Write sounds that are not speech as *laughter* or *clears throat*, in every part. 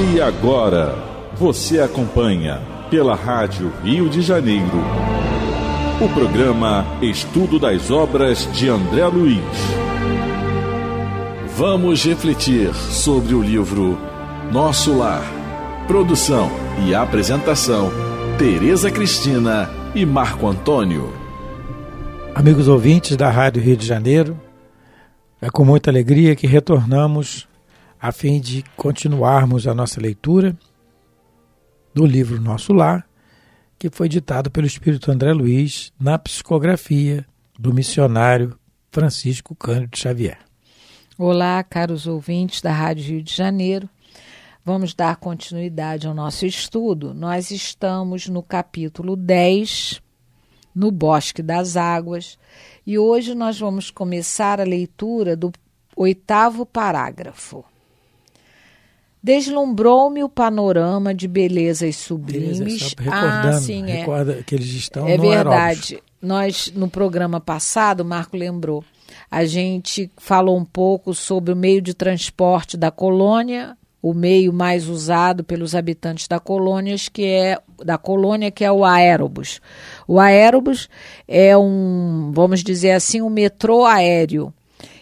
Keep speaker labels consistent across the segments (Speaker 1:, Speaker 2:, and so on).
Speaker 1: E agora, você acompanha pela Rádio Rio de Janeiro o programa Estudo das Obras de André Luiz. Vamos refletir sobre o livro Nosso Lar. Produção e apresentação: Tereza Cristina e Marco Antônio. Amigos ouvintes da Rádio Rio de Janeiro, é com muita alegria que retornamos a fim de continuarmos a nossa leitura do livro Nosso Lar, que foi ditado pelo Espírito André Luiz na psicografia do missionário Francisco Cândido Xavier.
Speaker 2: Olá, caros ouvintes da Rádio Rio de Janeiro. Vamos dar continuidade ao nosso estudo. Nós estamos no capítulo 10, no Bosque das Águas, e hoje nós vamos começar a leitura do oitavo parágrafo. Deslumbrou-me o panorama de belezas sublimes. Beleza, ah, sim, é. que eles estão É verdade. Nós, no programa passado, o Marco lembrou, a gente falou um pouco sobre o meio de transporte da colônia, o meio mais usado pelos habitantes da colônia, que é da colônia que é o aérobus. O aérobus é um, vamos dizer assim, um metrô aéreo.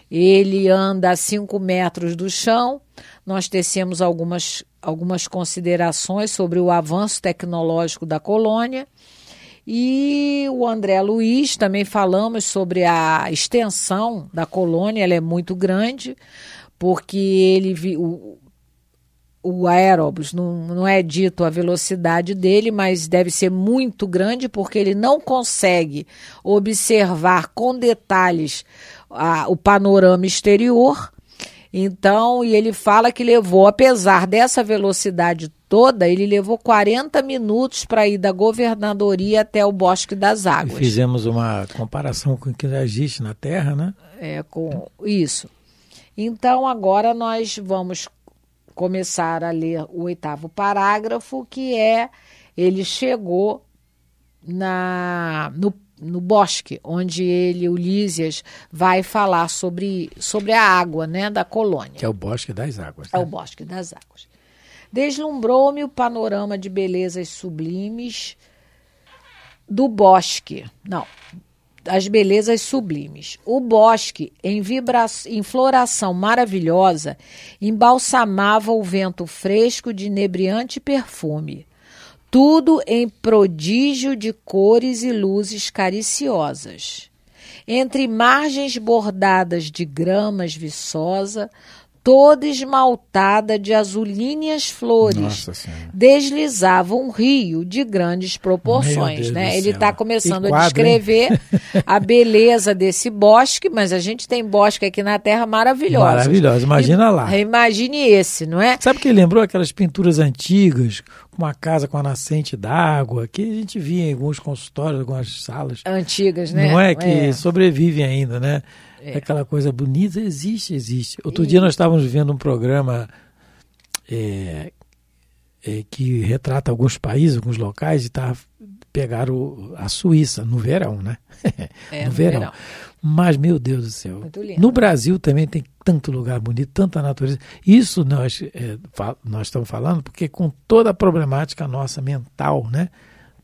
Speaker 2: Ele anda a 5 metros do chão nós tecemos algumas, algumas considerações sobre o avanço tecnológico da colônia. E o André Luiz também falamos sobre a extensão da colônia, ela é muito grande, porque ele o, o aeróbus não, não é dito a velocidade dele, mas deve ser muito grande porque ele não consegue observar com detalhes a, o panorama exterior então, e ele fala que levou, apesar dessa velocidade toda, ele levou 40 minutos para ir da governadoria até o Bosque das Águas. E
Speaker 1: fizemos uma comparação com o que já existe na Terra, né?
Speaker 2: É, com isso. Então, agora nós vamos começar a ler o oitavo parágrafo, que é: ele chegou na no no bosque, onde ele, Ulísias, vai falar sobre, sobre a água né, da colônia.
Speaker 1: Que é o Bosque das Águas. É né? É
Speaker 2: o Bosque das Águas. Deslumbrou-me o panorama de belezas sublimes do bosque. Não, as belezas sublimes. O bosque, em, vibra... em floração maravilhosa, embalsamava o vento fresco de inebriante perfume tudo em prodígio de cores e luzes cariciosas. Entre margens bordadas de gramas viçosa, toda esmaltada de azulíneas flores. Deslizava um rio de grandes proporções. Né? Ele está começando quadro, a descrever a beleza desse bosque, mas a gente tem bosque aqui na Terra maravilhoso. Maravilhoso, imagina e, lá. Imagine esse, não é? Sabe que lembrou
Speaker 1: aquelas pinturas antigas, uma casa com a nascente d'água, que a gente via em alguns consultórios, algumas salas. Antigas, né? Não é? Que é. sobrevivem ainda, né? É. Aquela coisa bonita existe, existe. Outro dia nós estávamos vendo um programa é, é, que retrata alguns países, alguns locais, e tá, pegaram a Suíça no verão, né? *laughs* É, no, no verão. verão. Mas, meu Deus do céu, no Brasil também tem tanto lugar bonito, tanta natureza. Isso nós, é, nós estamos falando porque com toda a problemática nossa mental, né?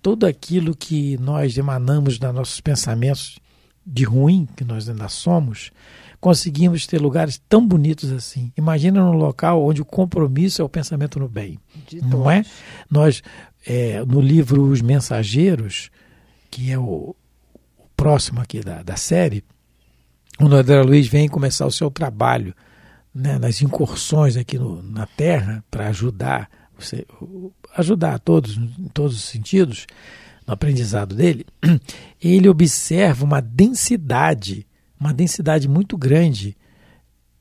Speaker 1: Tudo aquilo que nós emanamos dos nossos pensamentos de ruim que nós ainda somos, conseguimos ter lugares tão bonitos assim. Imagina num local onde o compromisso é o pensamento no bem. De não todos. é? Nós, é, no livro Os Mensageiros, que é o, o próximo aqui da, da série, o André Luiz vem começar o seu trabalho né, nas incursões aqui no, na Terra para ajudar você, ajudar a todos em todos os sentidos no aprendizado dele, *clears throat* ele observa uma densidade, uma densidade muito grande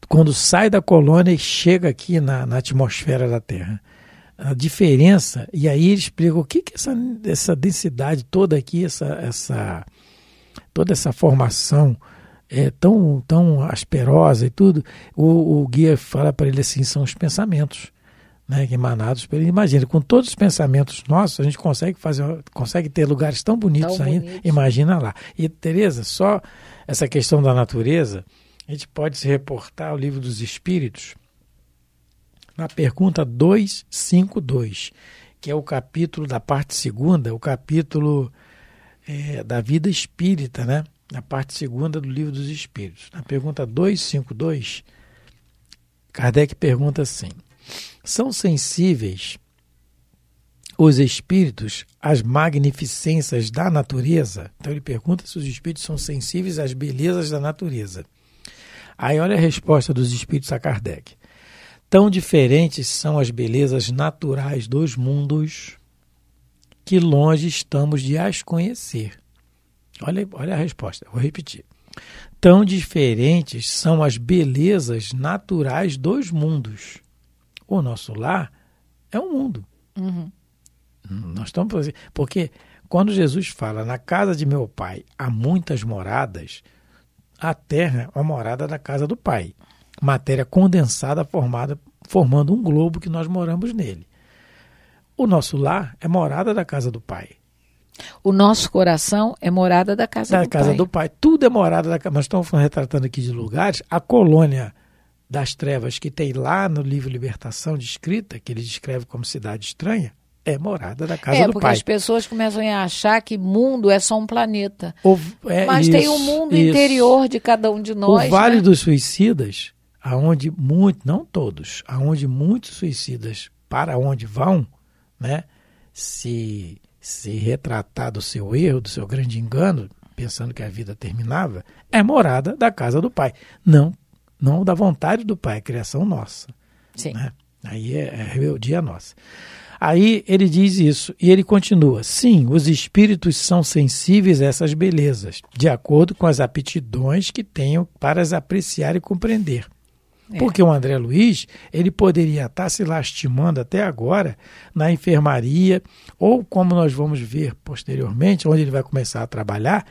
Speaker 1: quando sai da colônia e chega aqui na, na atmosfera da Terra. A diferença, e aí ele explica o que, que essa, essa densidade toda aqui, essa, essa, toda essa formação é tão, tão asperosa e tudo, o, o guia fala para ele assim: são os pensamentos né, emanados pelo. Imagina, com todos os pensamentos nossos, a gente consegue fazer, consegue ter lugares tão bonitos tão ainda. Bonito. Imagina lá. E, Tereza, só essa questão da natureza, a gente pode se reportar ao livro dos Espíritos, na pergunta 252, que é o capítulo da parte segunda, o capítulo é, da vida espírita, né? Na parte segunda do livro dos Espíritos. Na pergunta 252, Kardec pergunta assim. São sensíveis os espíritos às magnificências da natureza? Então ele pergunta se os espíritos são sensíveis às belezas da natureza. Aí olha a resposta dos espíritos a Kardec. Tão diferentes são as belezas naturais dos mundos que longe estamos de as conhecer. Olha, olha a resposta, vou repetir. Tão diferentes são as belezas naturais dos mundos o nosso lar é o um mundo. Uhum. Nós estamos fazendo. Assim, porque quando Jesus fala, na casa de meu pai há muitas moradas, a terra é uma morada da casa do pai. Matéria condensada formada, formando um globo que nós moramos nele. O nosso lar é morada da casa do pai.
Speaker 2: O nosso coração é morada da casa da do casa pai. Da casa do
Speaker 1: pai. Tudo é morada da casa. Nós estamos retratando aqui de lugares. A colônia das trevas que tem lá no livro Libertação descrita, que ele descreve como cidade estranha, é morada da casa é, do pai. É, porque as
Speaker 2: pessoas começam a achar que mundo é só um planeta. O, é, Mas isso, tem o um mundo isso. interior de cada um de nós. O Vale né?
Speaker 1: dos Suicidas, aonde muitos, não todos, aonde muitos suicidas para onde vão, né, se se retratar do seu erro, do seu grande engano, pensando que a vida terminava, é morada da casa do pai. Não não da vontade do Pai, é criação nossa. Sim. Né? Aí é, é rebeldia nossa. Aí ele diz isso e ele continua: sim, os espíritos são sensíveis a essas belezas, de acordo com as aptidões que tenham para as apreciar e compreender. É. Porque o André Luiz, ele poderia estar se lastimando até agora na enfermaria, ou como nós vamos ver posteriormente, onde ele vai começar a trabalhar,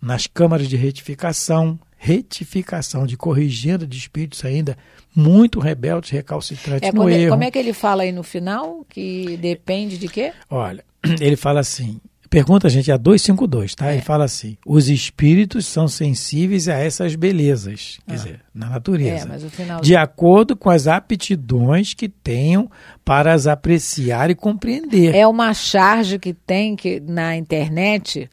Speaker 1: nas câmaras de retificação, retificação, de corrigenda de espíritos ainda muito rebeldes, recalcitrantes é, no é, erro. Como é
Speaker 2: que ele fala aí no final? Que depende de quê?
Speaker 1: Olha, *clears throat* ele fala assim, pergunta, gente, é 252, tá? É. Ele fala assim: os espíritos são sensíveis a essas belezas, quer ah. dizer, na natureza. É, mas o final... De acordo com as aptidões que tenham para as apreciar e compreender.
Speaker 2: É uma charge que tem que na internet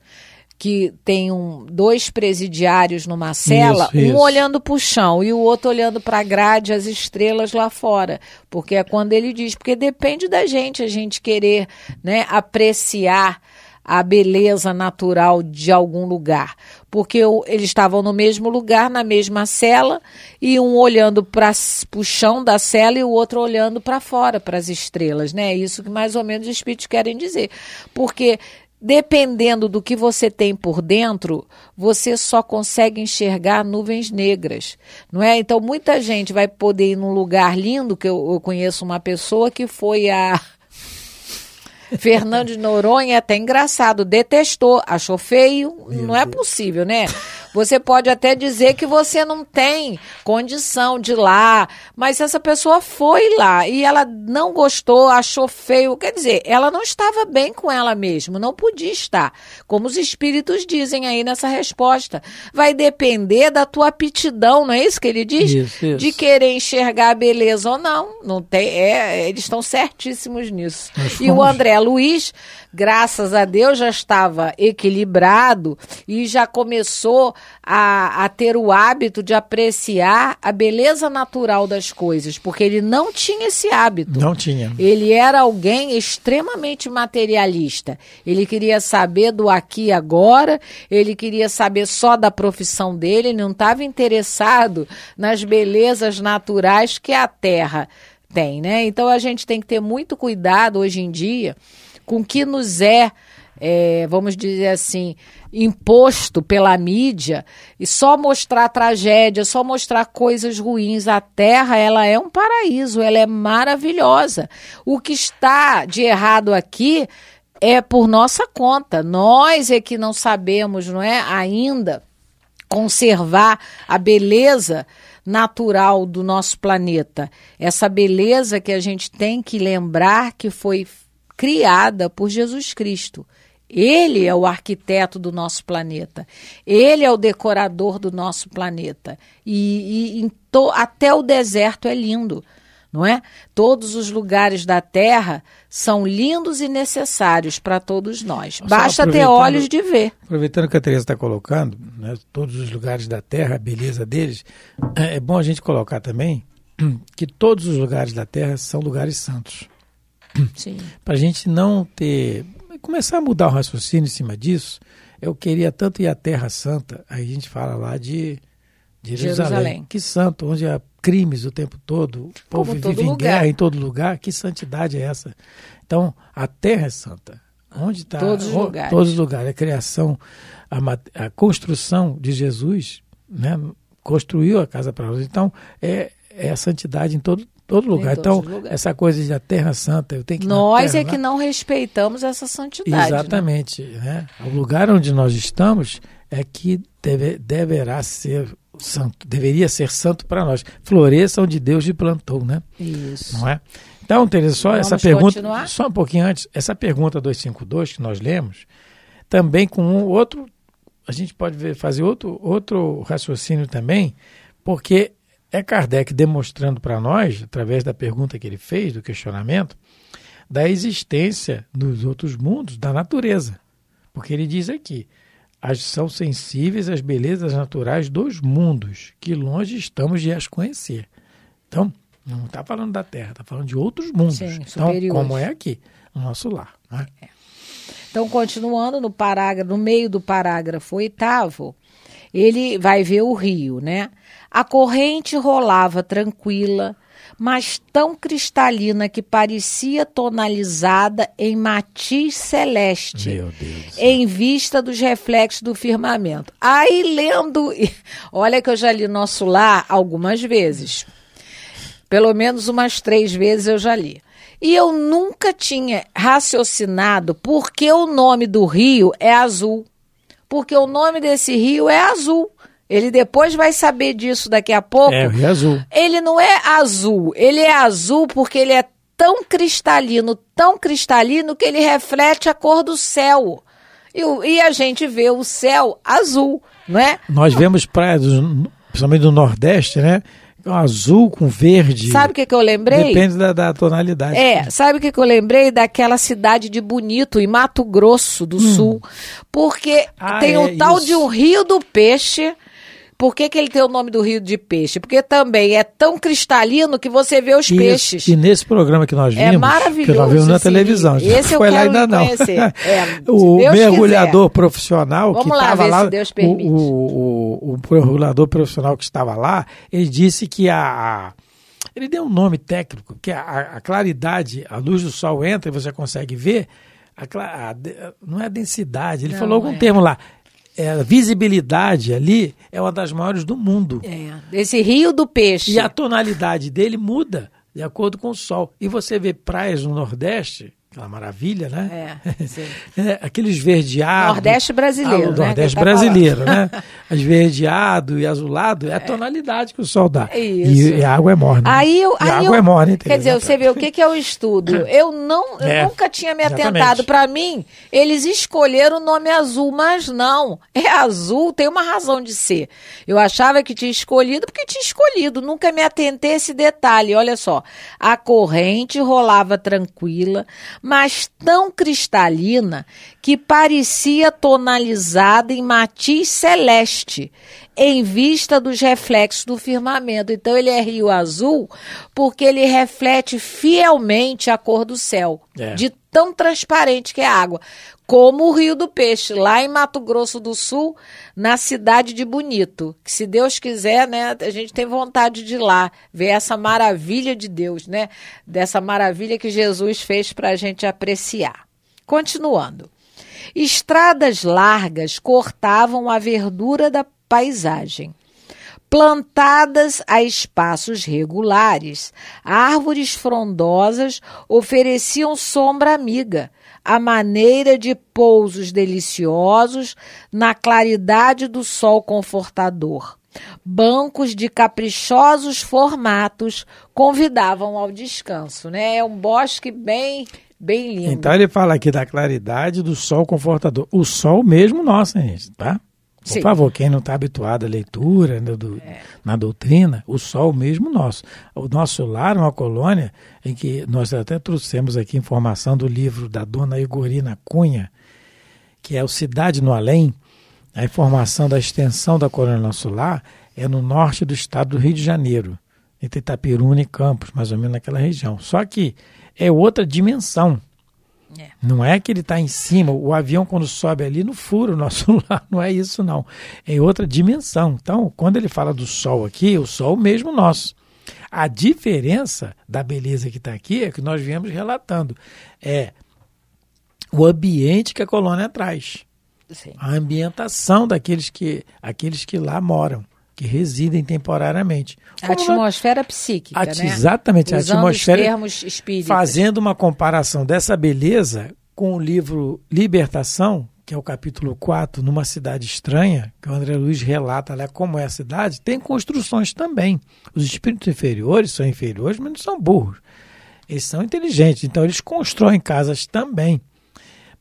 Speaker 2: que tem um, dois presidiários numa cela, isso, um isso. olhando para o chão e o outro olhando para a grade, as estrelas lá fora. Porque é quando ele diz, porque depende da gente, a gente querer né, apreciar a beleza natural de algum lugar. Porque eles estavam no mesmo lugar, na mesma cela, e um olhando para o chão da cela e o outro olhando para fora, para as estrelas. Né? É isso que mais ou menos os espíritos querem dizer. Porque Dependendo do que você tem por dentro, você só consegue enxergar nuvens negras, não é? Então muita gente vai poder ir num lugar lindo, que eu, eu conheço uma pessoa que foi a *laughs* Fernando de Noronha, até engraçado, detestou, achou feio, Meu não Deus. é possível, né? Você pode até dizer que você não tem condição de ir lá, mas essa pessoa foi lá e ela não gostou, achou feio. Quer dizer, ela não estava bem com ela mesma, não podia estar. Como os espíritos dizem aí nessa resposta. Vai depender da tua aptidão, não é isso que ele diz? Isso, isso. De querer enxergar a beleza ou não. não tem, é, eles estão certíssimos nisso. E o André Luiz graças a Deus, já estava equilibrado e já começou a, a ter o hábito de apreciar a beleza natural das coisas, porque ele não tinha esse hábito. Não tinha. Ele era alguém extremamente materialista. Ele queria saber do aqui e agora, ele queria saber só da profissão dele, ele não estava interessado nas belezas naturais que a terra tem, né? Então a gente tem que ter muito cuidado hoje em dia com que nos é, é, vamos dizer assim, imposto pela mídia e só mostrar tragédia, só mostrar coisas ruins. A Terra, ela é um paraíso, ela é maravilhosa. O que está de errado aqui é por nossa conta. Nós é que não sabemos, não é, ainda conservar a beleza natural do nosso planeta. Essa beleza que a gente tem que lembrar que foi criada por Jesus Cristo. Ele é o arquiteto do nosso planeta. Ele é o decorador do nosso planeta. E, e to, até o deserto é lindo, não é? Todos os lugares da Terra são lindos e necessários para todos nós. Basta ter olhos de ver.
Speaker 1: Aproveitando o que a Teresa está colocando, né, todos os lugares da Terra, a beleza deles, é, é bom a gente colocar também *clears throat* que todos os lugares da Terra são lugares santos. Para a gente não ter. começar a mudar o raciocínio em cima disso, eu queria tanto ir à Terra Santa, aí a gente fala lá de, de Jerusalém, Jerusalém. Que santo, onde há crimes o tempo todo, o povo vive em guerra em todo lugar, que santidade é essa? Então, a Terra é santa. Onde está? Todos os lugares. Todos os lugares. A criação, a, a construção de Jesus, né? construiu a casa para nós. Então, é, é a santidade em todo, todo lugar. Então, lugares. essa coisa de a Terra Santa, eu tenho que Nós terra, é que
Speaker 2: não respeitamos essa santidade. Né?
Speaker 1: Exatamente. Né? Né? O lugar onde nós estamos é que deve, deverá ser santo, deveria ser santo para nós. Floresça onde Deus lhe plantou, né? Isso. Não é? Então, Teresa, só Vamos essa pergunta, continuar? só um pouquinho antes, essa pergunta 252 que nós lemos, também com um outro, a gente pode ver, fazer outro, outro raciocínio também, porque é Kardec demonstrando para nós, através da pergunta que ele fez, do questionamento, da existência dos outros mundos, da natureza. Porque ele diz aqui: as são sensíveis às belezas naturais dos mundos, que longe estamos de as conhecer. Então, não está falando da Terra, está falando de outros mundos. Sim, então, como é aqui, no nosso lar. Né? É.
Speaker 2: Então, continuando no parágrafo, no meio do parágrafo oitavo, ele vai ver o rio, né? A corrente rolava tranquila, mas tão cristalina que parecia tonalizada em matiz celeste, Meu Deus em vista dos reflexos do firmamento. Aí lendo, *laughs* olha que eu já li Nosso Lar algumas vezes, pelo menos umas três vezes eu já li. E eu nunca tinha raciocinado porque o nome do rio é azul porque o nome desse rio é Azul. Ele depois vai saber disso daqui a pouco. É, o rio é azul. Ele não é azul, ele é azul porque ele é tão cristalino, tão cristalino que ele reflete a cor do céu. E, e a gente vê o céu azul, não é?
Speaker 1: Nós vemos praias, principalmente do Nordeste, né? azul com verde. Sabe
Speaker 2: o que, que eu lembrei? Depende
Speaker 1: da, da tonalidade. É,
Speaker 2: sabe o que, que eu lembrei? Daquela cidade de Bonito, em Mato Grosso do hum. Sul. Porque ah, tem é, o tal isso. de um Rio do Peixe por que, que ele tem o nome do rio de peixe? Porque também é tão cristalino que você vê os peixes.
Speaker 1: E nesse programa que nós é vimos, é maravilhoso, que nós vimos na sim. televisão, esse foi eu lá ainda não. *laughs* É,
Speaker 2: o Deus mergulhador
Speaker 1: quiser. profissional Vamos que estava lá, lá o, o, o, o mergulhador profissional que estava lá, ele disse que a ele deu um nome técnico, que a, a, claridade, a luz do sol entra e você consegue ver, a, a, não é a densidade, ele não, falou algum é. termo lá, é, a visibilidade ali é uma das maiores do mundo. É,
Speaker 2: esse rio do peixe. E a
Speaker 1: tonalidade dele muda de acordo com o sol. E você vê praias no Nordeste aquela maravilha, né? É, *laughs* é aquele esverdeado. Nordeste brasileiro. Ah, né? Nordeste tá brasileiro, falando. né? Esverdeado *laughs* e azulado é a é.
Speaker 2: tonalidade que o sol dá. É isso. E, e a água é morna. Né? Aí eu, a água eu, é morna, entendeu? Quer dizer, você vê o que, que é o estudo. *coughs* Eu, não, eu é, nunca tinha me exatamente. atentado. Para mim, eles escolheram o nome azul, mas não. É azul, tem uma razão de ser. Eu achava que tinha escolhido porque tinha escolhido. Nunca me atentei a esse detalhe. Olha só. A corrente rolava tranquila, mas tão cristalina que parecia tonalizada em matiz celeste, em vista dos reflexos do firmamento. Então ele é rio azul porque ele reflete fielmente a cor do céu, é. de tão transparente que é a água, como o Rio do Peixe, lá em Mato Grosso do Sul, na cidade de Bonito. Que se Deus quiser, né, a gente tem vontade de ir lá, ver essa maravilha de Deus, né? Dessa maravilha que Jesus fez para a gente apreciar. Continuando. Estradas largas cortavam a verdura da paisagem. Plantadas a espaços regulares, árvores frondosas ofereciam sombra amiga, à maneira de pousos deliciosos na claridade do sol confortador. Bancos de caprichosos formatos convidavam ao descanso, né? É um bosque bem Bem lindo. Então
Speaker 1: ele fala aqui da claridade do sol confortador. O sol mesmo nosso, gente, tá? Por Sim. favor, quem não está habituado à leitura na, né, do, é. na doutrina, o sol mesmo nosso. O nosso lar, é uma colônia, em que nós até trouxemos aqui informação do livro da dona Igorina Cunha, que é o Cidade no Além, a informação da extensão da colônia nosso lar é no norte do estado do Rio de Janeiro, entre Itapiruna e Campos, mais ou menos naquela região. Só que é outra dimensão. É. Não é que ele está em cima, o avião quando sobe ali no furo nosso lá, *laughs* não é isso não. É outra dimensão. Então, quando ele fala do sol aqui, o sol mesmo nosso. A diferença da beleza que está aqui é que nós viemos relatando. É o ambiente que a colônia traz. Sim. A ambientação daqueles que, aqueles que lá moram que residem temporariamente. a
Speaker 2: atmosfera uma... psíquica, At... né? Exatamente, Usando a atmosfera. Os termos espíritas. Fazendo
Speaker 1: uma comparação dessa beleza com o livro Libertação, que é o capítulo 4, numa cidade estranha, que o André Luiz relata né, como é a cidade, tem construções também. Os espíritos inferiores são inferiores, mas não são burros. Eles são inteligentes, então eles constroem casas também.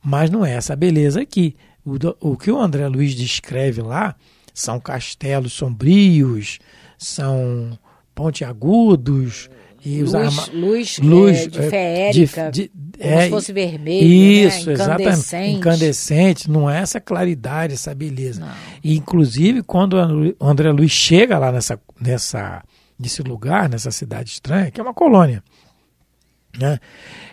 Speaker 1: Mas não é essa beleza aqui. O, o que o André Luiz descreve lá são castelos sombrios, são pontiagudos. E luz, arma... luz, é, luz é, de feérica, de, de, como é, se fosse vermelho, né, isso, né? incandescente. incandescente, não é essa claridade, essa beleza. E, inclusive, quando o André Luiz chega lá nessa, nessa, nesse lugar, nessa cidade estranha, que é uma colônia, né?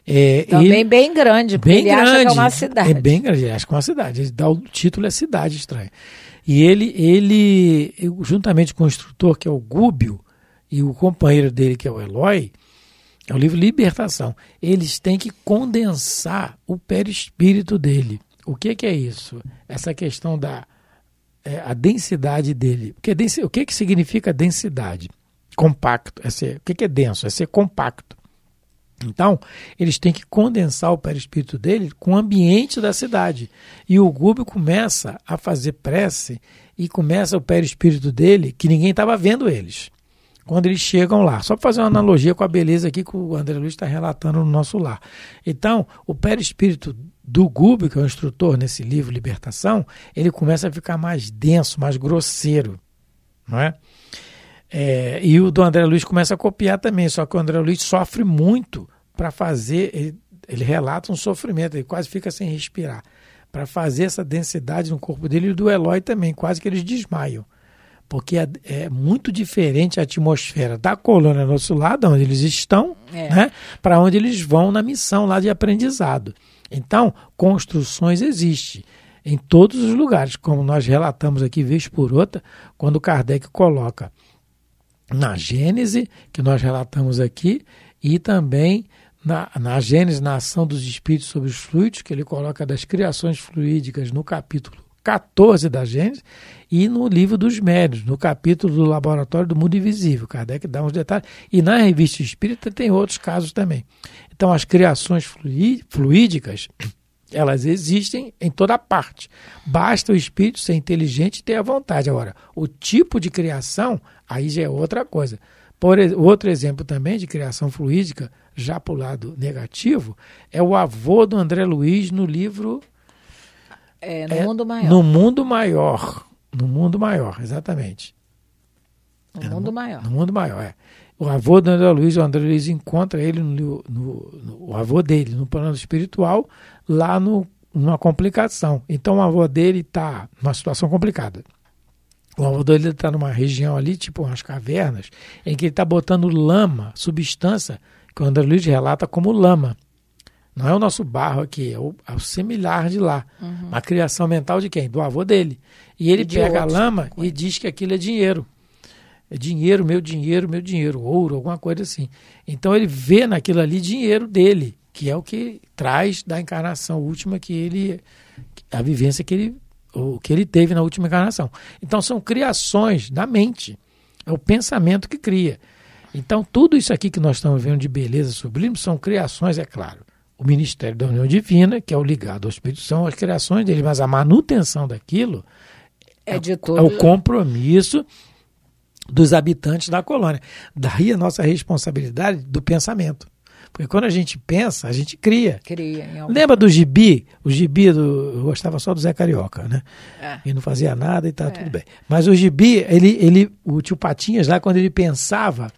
Speaker 1: É, Também
Speaker 2: bem grande, porque bem ele grande, acha que é uma é cidade. É bem
Speaker 1: grande, ele acha que é uma cidade. Ele dá o título é Cidade Estranha. E ele, ele juntamente com o instrutor, que é o Gúbio, e o companheiro dele, que é o Eloy, é o livro Libertação. Eles têm que condensar o perispírito dele. O que, que é isso? Essa questão da é, a densidade dele. Porque, o que, que significa densidade? Compacto. É ser, o que, que é denso? É ser compacto. Então, eles têm que condensar o perispírito dele com o ambiente da cidade. E o Gube começa a fazer prece e começa o perispírito dele, que ninguém estava vendo eles, quando eles chegam lá. Só para fazer uma analogia com a beleza aqui que o André Luiz está relatando no nosso lar. Então, o perispírito do Gube, que é o instrutor nesse livro Libertação, ele começa a ficar mais denso, mais grosseiro. Não é? É, e o do André Luiz começa a copiar também, só que o André Luiz sofre muito para fazer, ele, ele, relata um sofrimento, ele quase fica sem respirar, para fazer essa densidade no corpo dele e do Eloy também, quase que eles desmaiam. Porque é, é muito diferente a atmosfera da colônia do nosso lado, onde eles estão, é. né, para onde eles vão na missão lá de aprendizado. Então, construções existem em todos os lugares, como nós relatamos aqui, vez por outra, quando Kardec coloca na Gênese, que nós relatamos aqui, e também na, na Gênese, na ação dos espíritos sobre os fluidos, que ele coloca das criações fluídicas no capítulo 14 da Gênese, e no livro dos médios, no capítulo do Laboratório do Mundo Invisível. Kardec dá uns detalhes. E na revista espírita tem outros casos também. Então, as criações fluídicas elas existem em toda parte. Basta o espírito ser inteligente e ter a vontade. Agora, o tipo de criação, aí já é outra coisa. Por, outro exemplo também de criação fluídica, já para o lado negativo, é o avô do André Luiz no livro.
Speaker 2: É, no é, Mundo Maior. No Mundo
Speaker 1: Maior. No Mundo Maior, exatamente.
Speaker 2: No é, Mundo no, Maior. No Mundo Maior,
Speaker 1: é. O avô do André Luiz, o André Luiz encontra ele, no, no, no, o avô dele, no plano espiritual, lá no, numa complicação. Então o avô dele está numa situação complicada. O avô dele está numa região ali, tipo umas cavernas, em que ele está botando lama, substância, que o André Luiz relata como lama. Não é o nosso barro aqui, é o, é o similar de lá. Uhum. A criação mental de quem? Do avô dele. E ele e pega a lama e diz que aquilo é dinheiro. É dinheiro, meu dinheiro, meu dinheiro, ouro, alguma coisa assim. Então ele vê naquilo ali dinheiro dele, que é o que traz da encarnação última que ele a vivência que ele o que ele teve na última encarnação. Então são criações da mente. É o pensamento que cria. Então tudo isso aqui que nós estamos vendo de beleza sublime são criações, é claro. O ministério da união divina, que é o ligado ao espírito, são as criações dele, mas a manutenção daquilo é, é, todo é o compromisso dos habitantes da colônia. Daí a nossa responsabilidade do pensamento. Porque quando a gente pensa, a gente cria.
Speaker 2: Cria. Lembra
Speaker 1: do gibi? O gibi do, eu gostava só do Zé Carioca, né? É. E não fazia nada e tá é. tudo bem. Mas o gibi, ele, ele, o tio Patinhas lá, quando ele pensava,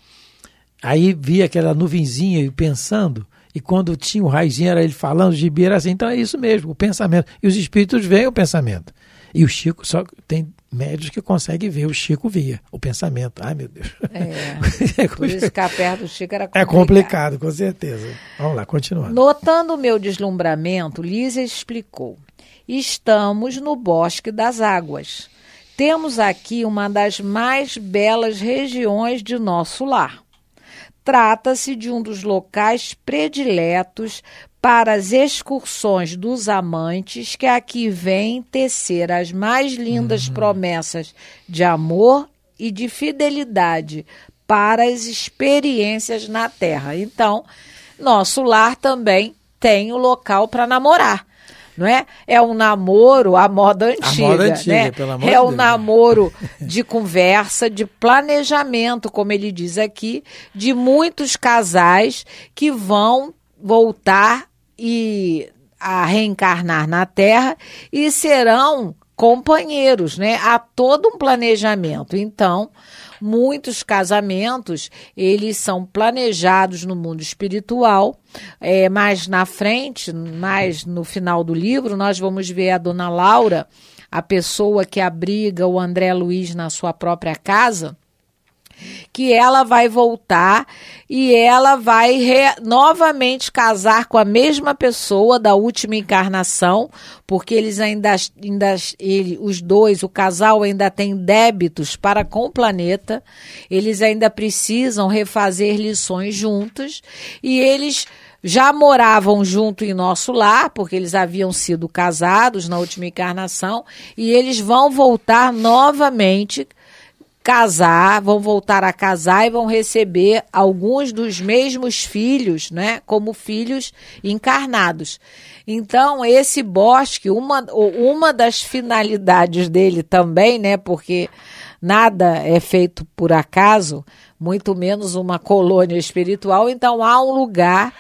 Speaker 1: aí via aquela nuvenzinha pensando, e quando tinha o raizinho, era ele falando, o gibi era assim. Então é isso mesmo, o pensamento. E os espíritos veem o pensamento. E o Chico só tem médios que conseguem ver o Chico via o pensamento. Ai, meu Deus. É,
Speaker 2: *laughs* é por isso ficar perto do Chico era é complicado. É
Speaker 1: complicado, com certeza. Vamos lá, continuando.
Speaker 2: Notando o meu deslumbramento, Lízia explicou. Estamos no Bosque das Águas. Temos aqui uma das mais belas regiões de nosso lar. Trata-se de um dos locais prediletos para as excursões dos amantes que é aqui vêm tecer as mais lindas uhum. promessas de amor e de fidelidade para as experiências na terra. Então, nosso lar também tem o local para namorar não é? É um namoro à moda antiga, moda né? antiga né? é um Deus. namoro *laughs* de conversa, de planejamento, como ele diz aqui, de muitos casais que vão voltar e a reencarnar na Terra e serão companheiros, né? Há todo um planejamento. Então, muitos casamentos eles são planejados no mundo espiritual, é, na frente, mais no final do livro, nós vamos ver a Dona Laura, a pessoa que abriga o André Luiz na sua própria casa que ela vai voltar e ela vai novamente casar com a mesma pessoa da última encarnação, porque eles ainda, ainda ele, os dois, o casal ainda tem débitos para com o planeta, eles ainda precisam refazer lições juntos e eles já moravam junto em nosso lar, porque eles haviam sido casados na última encarnação, e eles vão voltar novamente casar, vão voltar a casar e vão receber alguns dos mesmos filhos, né, como filhos encarnados. Então, esse bosque, uma, uma das finalidades dele também, né, porque nada é feito por acaso, muito menos uma colônia espiritual, então há um lugar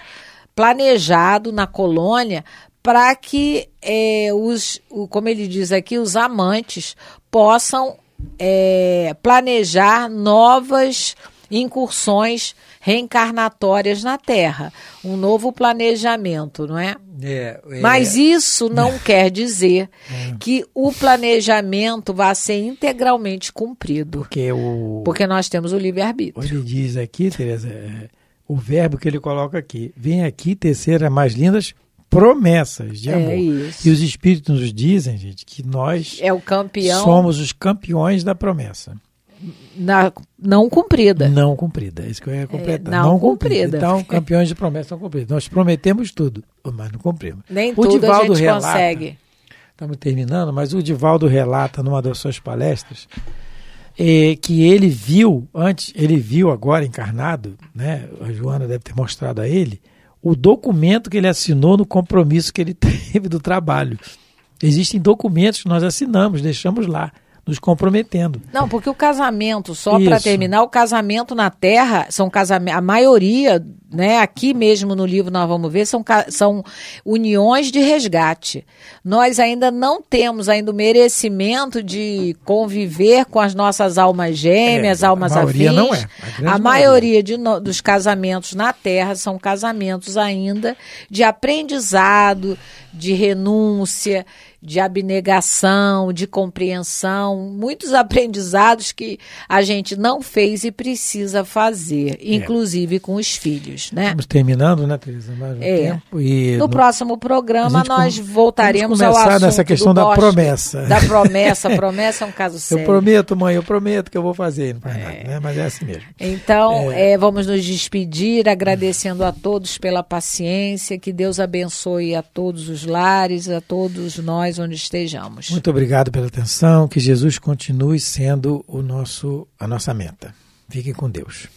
Speaker 2: planejado na colônia para que é os, como ele diz aqui, os amantes possam é, planejar novas incursões reencarnatórias na Terra, um novo planejamento, não é? é, é. Mas isso não *laughs* quer dizer é. que o planejamento vá ser integralmente cumprido, porque o porque nós temos o livre arbítrio. Ele diz
Speaker 1: aqui, Teresa, é, o verbo que ele coloca aqui, vem aqui tecer mais lindas promessas de é amor. É isso. E os espíritos nos dizem, gente, que nós é o campeão. somos os campeões da promessa.
Speaker 2: Na, não cumprida. Não cumprida,
Speaker 1: é isso que eu ia é, completar. É, não, não cumprida. cumprida. Então, campeões de promessa não cumprida. Nós prometemos tudo, mas não cumprimos. Nem o tudo Divaldo a gente relata, consegue. Estamos terminando, mas o Divaldo relata numa das suas palestras é, que ele viu, antes, ele viu agora encarnado, né? A Joana deve ter mostrado a ele, o documento que ele assinou no compromisso que ele *laughs* teve do trabalho. Existem documentos que nós assinamos, deixamos lá nos comprometendo.
Speaker 2: Não, porque o casamento, só para terminar, o casamento na Terra, são casamentos, a maioria, né, aqui mesmo no livro nós vamos ver, são, são uniões de resgate. Nós ainda não temos ainda o merecimento de conviver com as nossas almas gêmeas, é, almas afins. A maioria afins. não é. A, a maioria, de, dos casamentos na Terra são casamentos ainda de aprendizado, de renúncia, de abnegação, de compreensão, muitos aprendizados que a gente não fez e precisa fazer, é. inclusive com os filhos, né?
Speaker 1: Estamos terminando, né, Teresa? Mais um é. tempo e no, no... próximo
Speaker 2: programa nós voltaremos vamos começar ao assunto nessa questão da bosque, promessa. Da promessa, promessa é um caso *laughs* sério. Eu prometo,
Speaker 1: mãe, eu prometo que eu vou fazer, não faz é. nada, né? Mas é assim mesmo.
Speaker 2: Então, é. É, vamos nos despedir agradecendo a todos pela paciência, que Deus abençoe a todos os lares, a todos nós nós onde estejamos. Muito
Speaker 1: obrigado pela atenção. Que Jesus continue sendo o nosso a nossa meta. Fiquem com Deus.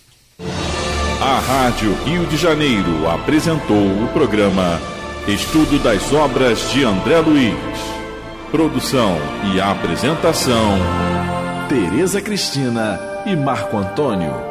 Speaker 1: A Rádio Rio de Janeiro apresentou o programa Estudo das Obras de André Luiz. Produção e apresentação: Tereza Cristina e Marco Antônio.